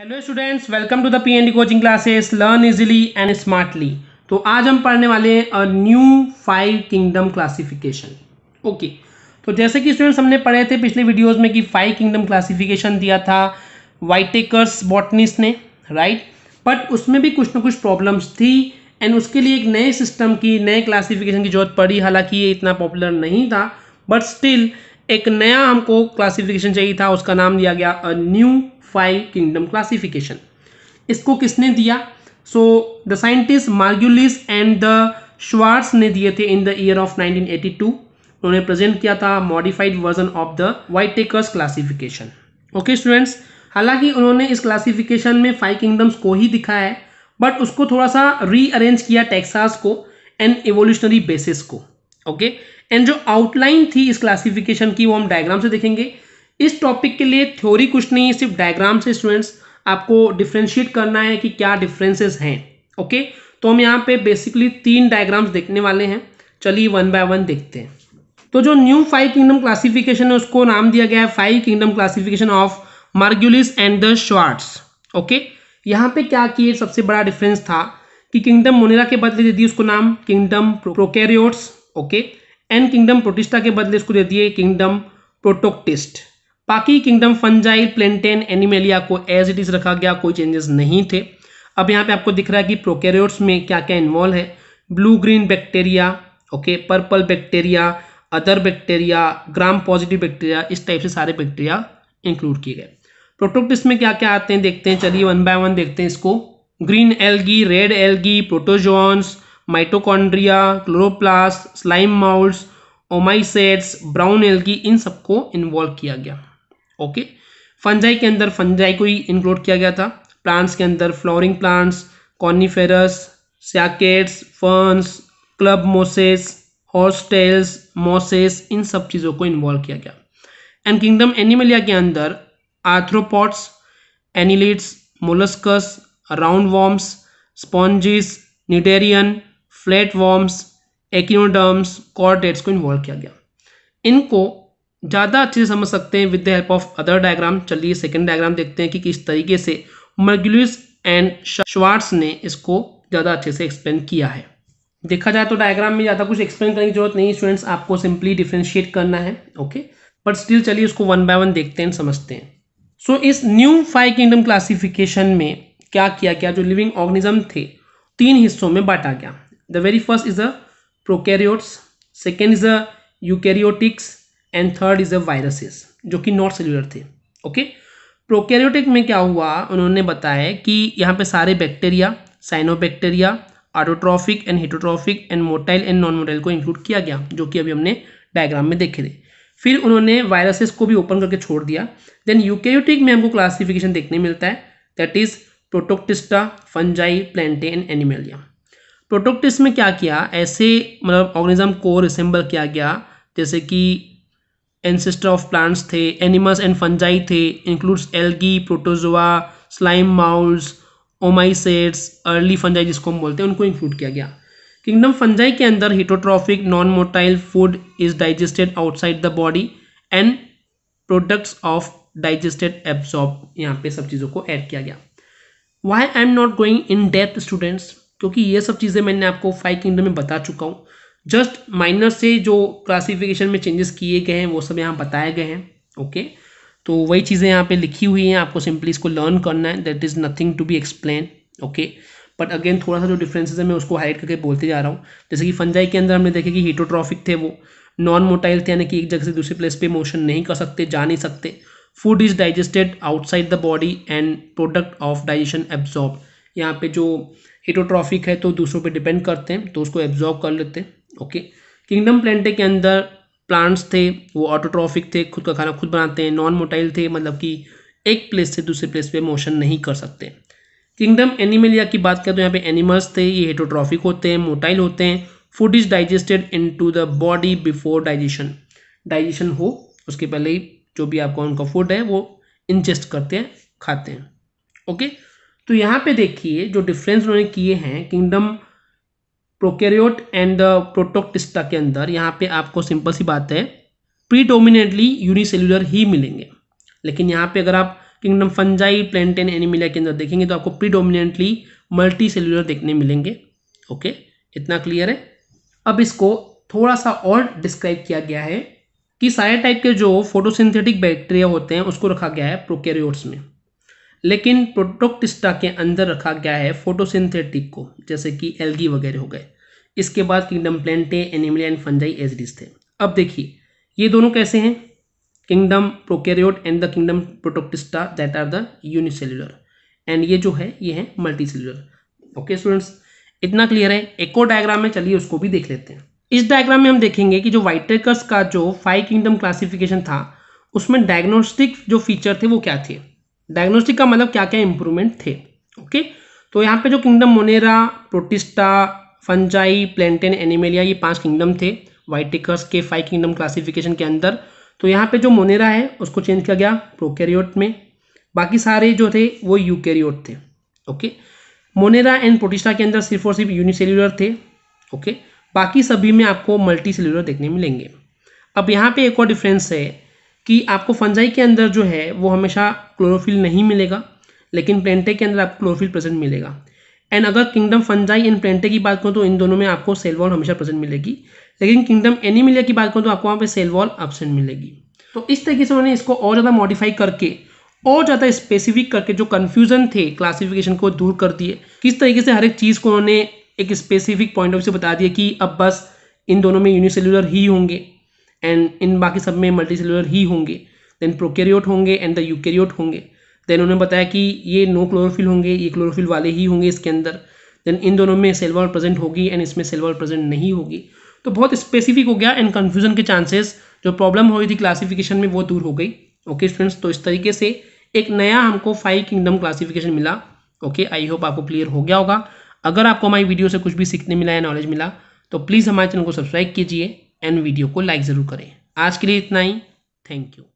Hello students welcome to the PND coaching classes learn easily and smartly तो आज हम पढ़ने वाले हैं a new five kingdom classification okay तो जैसे कि स्टूडेंट्स हमने पढ़े थे पिछले वीडियोस में कि फाइव किंगडम क्लासिफिकेशन दिया था वाइटेकर्स बॉटनिस्ट ने राइट बट उसमें भी कुछ ना कुछ प्रॉब्लम्स थी एंड उसके लिए एक नए सिस्टम की नए क्लासिफिकेशन की जरूरत पड़ी हालांकि ये इतना पॉपुलर नहीं था बट स्टिल एक नया हमको क्लासिफिकेशन चाहिए था उसका नाम दिया गया a new five kingdom classification इसको किसने दिया so the scientist Margulis and the Schwartz ने दिए थे इन द ईयर ऑफ 1982 उन्होंने प्रेजेंट किया था modified version of the Whittaker's classification okay students हालांकि उन्होंने इस क्लासिफिकेशन में फाइव किंगडम्स को ही दिखाया है बट उसको थोड़ा सा रीअरेंज किया टेक्सास को एंड एवोल्यूशनरी बेसिस को ओके okay? एंड जो आउटलाइन थी इस क्लासिफिकेशन की वो हम डायग्राम से देखेंगे इस टॉपिक के लिए थ्योरी कुछ नहीं है सिर्फ डायग्राम से स्टूडेंट्स आपको डिफ्रेंशिएट करना है कि क्या डिफरेंसेस हैं ओके तो हम यहाँ पे बेसिकली तीन डायग्राम्स देखने वाले हैं चलिए वन बाय वन देखते हैं तो जो न्यू फाइव किंगडम क्लासिफिकेशन है उसको नाम दिया गया है five kingdom classification of Margulis and the Schwartz okay यहाँ पे क्या किए सबसे बड़ा डिफरेंस था कि किंगडम मोनेरा के बदले दे दिए उसको नाम kingdom prokaryotes okay and kingdom protista के बदले उसको दे दिए किंगडम प्रोटोक्टिस्ट बाकी किंगडम फंजाइल प्लेटेन एनिमेलिया को एज इट इज रखा गया कोई चेंजेस नहीं थे अब यहाँ पे आपको दिख रहा है कि प्रोकेरियोट्स में क्या क्या इन्वॉल्व है blue green bacteria okay purple bacteria other bacteria gram positive bacteria इस टाइप से सारे बैक्टीरिया इंक्लूड किए गए प्रोटोक्ट में क्या क्या आते हैं देखते हैं चलिए वन बाय वन देखते हैं इसको green algae red algae protozoans mitochondria chloroplast slime moulds oomycetes brown algae इन सबको इन्वॉल्व किया गया ओके फंजाई के अंदर फंजाई को ही इंक्लूड किया गया था प्लांट्स के अंदर flowering plants coniferous cycads ferns club mosses horsetails mosses इन सब चीज़ों को इन्वॉल्व किया गया एंड किंगडम एनिमलिया के अंदर arthropods annelids molluscs round worms sponges cnidarians flat worms echinoderms chordates को इन्वॉल्व किया गया इनको ज़्यादा अच्छे से समझ सकते हैं with the help of other diagram चलिए सेकेंड डायग्राम देखते हैं कि किस तरीके से मर्गुलिस एंड श्वार्स ने इसको ज़्यादा अच्छे से एक्सप्लेन किया है देखा जाए तो डायग्राम में ज़्यादा कुछ एक्सप्लेन करने की जरूरत नहीं स्टूडेंट्स आपको सिंपली डिफ्रेंशिएट करना है ओके बट स्टिल चलिए उसको वन बाय वन देखते हैं समझते हैं सो so, इस न्यू फाइव किंगडम क्लासिफिकेशन में क्या किया गया जो लिविंग ऑर्गेनिज्म थे तीन हिस्सों में बांटा गया the very first is a prokaryotes second is a eukaryotics and third is a viruses जो कि नॉट सेल्यूलर थे ओके प्रोकैरियोटिक में क्या हुआ उन्होंने बताया कि यहाँ पे सारे bacteria cyanobacteria autotrophic and heterotrophic and motile and non motile को इंक्लूड किया गया जो कि अभी हमने डायग्राम में देखे थे फिर उन्होंने वायरसेस को भी ओपन करके छोड़ दिया देन यूकैरियोटिक में हमको क्लासिफिकेशन देखने मिलता है that is protoctista fungi and animalia protoctista में क्या किया ऐसे मतलब ऑर्गेनिज्म को रिसेंबल किया गया जैसे कि एनसेस्टर ऑफ प्लांट्स थे एनिमल्स एंड फंजाई थे includes algae protozoa slime moulds oomycetes early fungi जिसको हम बोलते हैं उनको इंक्लूड किया गया किंगडम फंजाई के अंदर heterotrophic non motile food is digested outside the body and products of digested absorb यहाँ पे सब चीज़ों को ऐड किया गया why I am not going in depth students क्योंकि ये सब चीज़ें मैंने आपको फाइव किंगडम में बता चुका हूँ जस्ट माइनर से जो क्लासिफिकेशन में चेंजेस किए गए हैं वो सब यहाँ बताए गए हैं ओके तो वही चीज़ें यहाँ पे लिखी हुई हैं आपको सिंपली इसको लर्न करना है that is nothing to be explain okay but again थोड़ा सा जो डिफरेंसेस है मैं उसको हाइड करके बोलते जा रहा हूँ जैसे कि फंजाई के अंदर हमने देखे कि हीटोट्रॉफिक थे वो नॉन मोटाइल थे यानी कि एक जगह से दूसरे प्लेस पे मोशन नहीं कर सकते जा नहीं सकते food is digested outside the body and product of digestion absorb यहाँ पे जो हीटोट्रॉफिक है तो दूसरों पे डिपेंड करते हैं तो उसको एब्जॉर्ब कर लेते हैं ओके किंगडम प्लान्टे के अंदर प्लांट्स थे वो ऑटोट्रॉफिक थे खुद का खाना खुद बनाते हैं नॉन मोटाइल थे मतलब कि एक प्लेस से दूसरे प्लेस पे मोशन नहीं कर सकते किंगडम एनिमलिया की बात करें तो यहाँ पे एनिमल्स थे ये हेटोट्रॉफिक होते हैं मोटाइल होते हैं food is digested into the body before digestion digestion हो उसके पहले ही जो भी आपका उनका फूड है वो इंजेस्ट करते हैं खाते हैं ओके तो यहाँ पे देखिए जो डिफरेंस उन्होंने किए हैं किंगडम प्रोकेरियोट एंड प्रोटोक्टिस्टा के अंदर यहाँ पे आपको सिंपल सी बात है प्रीडोमिनेटली यूनिसेल्यूलर ही मिलेंगे लेकिन यहाँ पे अगर आप किंगडम फंजाई प्लेंटेन एनिमिलिया के अंदर देखेंगे तो आपको प्रीडोमिनेटली मल्टी सेल्यूलर देखने मिलेंगे ओके इतना क्लियर है अब इसको थोड़ा सा और डिस्क्राइब किया गया है कि सारे टाइप के जो फोटोसिंथेटिक बैक्टीरिया होते हैं उसको रखा गया है प्रोकेरियोट्स में लेकिन प्रोटोक्टिस्टा के अंदर रखा गया है फोटोसिंथेटिक को जैसे कि एल्गी वगैरह हो गए इसके बाद kingdom plantae animal and fungi एजडीज थे अब देखिए ये दोनों कैसे हैं kingdom prokaryote and the kingdom protoctista that are the unicellular and ये जो है ये है मल्टी सेल्युलर ओके स्टूडेंट्स इतना क्लियर है एक और डायग्राम में चलिए उसको भी देख लेते हैं इस डायग्राम में हम देखेंगे कि जो वाइटेकर्स का जो फाइव किंगडम क्लासिफिकेशन था उसमें डायग्नोस्टिक जो फीचर थे वो क्या थे डायग्नोस्टिक का मतलब क्या क्या इंप्रूवमेंट थे ओके तो यहाँ पे जो kingdom monera protista fungi plantae animalia ये पांच किंगडम थे वाइटिकर्स के फाइव किंगडम क्लासिफिकेशन के अंदर तो यहाँ पे जो मोनेरा है उसको चेंज किया गया प्रोकैरियोट में बाकी सारे जो थे वो यूकैरियोट थे ओके मोनेरा एंड प्रोटिस्टा के अंदर सिर्फ और सिर्फ यूनिसेल्यूलर थे ओके बाकी सभी में आपको मल्टी सेल्यूलर देखने मिलेंगे अब यहाँ पर एक और डिफ्रेंस है कि आपको फंजाई के अंदर जो है वो हमेशा क्लोरोफिल नहीं मिलेगा लेकिन प्लेंटे के अंदर आपको क्लोरोफिल प्रेजेंट मिलेगा एंड अगर किंगडम फंजाई एंड प्लेंटे की बात करूँ तो इन दोनों में आपको सेल वॉल हमेशा प्रेजेंट मिलेगी लेकिन किंगडम एनिमिलिया की बात करूँ तो आपको वहाँ पे सेल वॉल मिलेगी तो इस तरीके से उन्होंने इसको और ज़्यादा मॉडिफाई करके और ज़्यादा स्पेसिफिक करके जो कन्फ्यूज़न थे क्लासिफिकेशन को दूर कर दिए किस तरीके से हर एक चीज़ को उन्होंने एक स्पेसिफिक पॉइंट ऑफ व्यू से बता दिया कि अब बस इन दोनों में यूनिसेलुलर ही होंगे एंड इन बाकी सब में मल्टी सेलुलर ही होंगे देन प्रोकेरियोट होंगे एंड द यूकेरियोट होंगे देन उन्होंने बताया कि ये नो क्लोरोफिल होंगे ये क्लोरोफिल वाले ही होंगे इसके अंदर देन इन दोनों में सिल्वर प्रेजेंट होगी एंड इसमें सिल्वर प्रेजेंट नहीं होगी तो बहुत स्पेसिफिक हो गया एंड कन्फ्यूजन के चांसेस जो प्रॉब्लम हो रही थी क्लासिफिकेशन में वो दूर हो गई ओके स्टूडेंट्स तो इस तरीके से एक नया हमको फाइव किंगडम क्लासिफिकेशन मिला ओके आई होप आपको क्लियर हो गया होगा अगर आपको हमारी वीडियो से कुछ भी सीखने मिला या नॉलेज मिला तो प्लीज़ हमारे चैनल को सब्सक्राइब कीजिए एंड वीडियो को लाइक ज़रूर करें आज के लिए इतना ही थैंक यू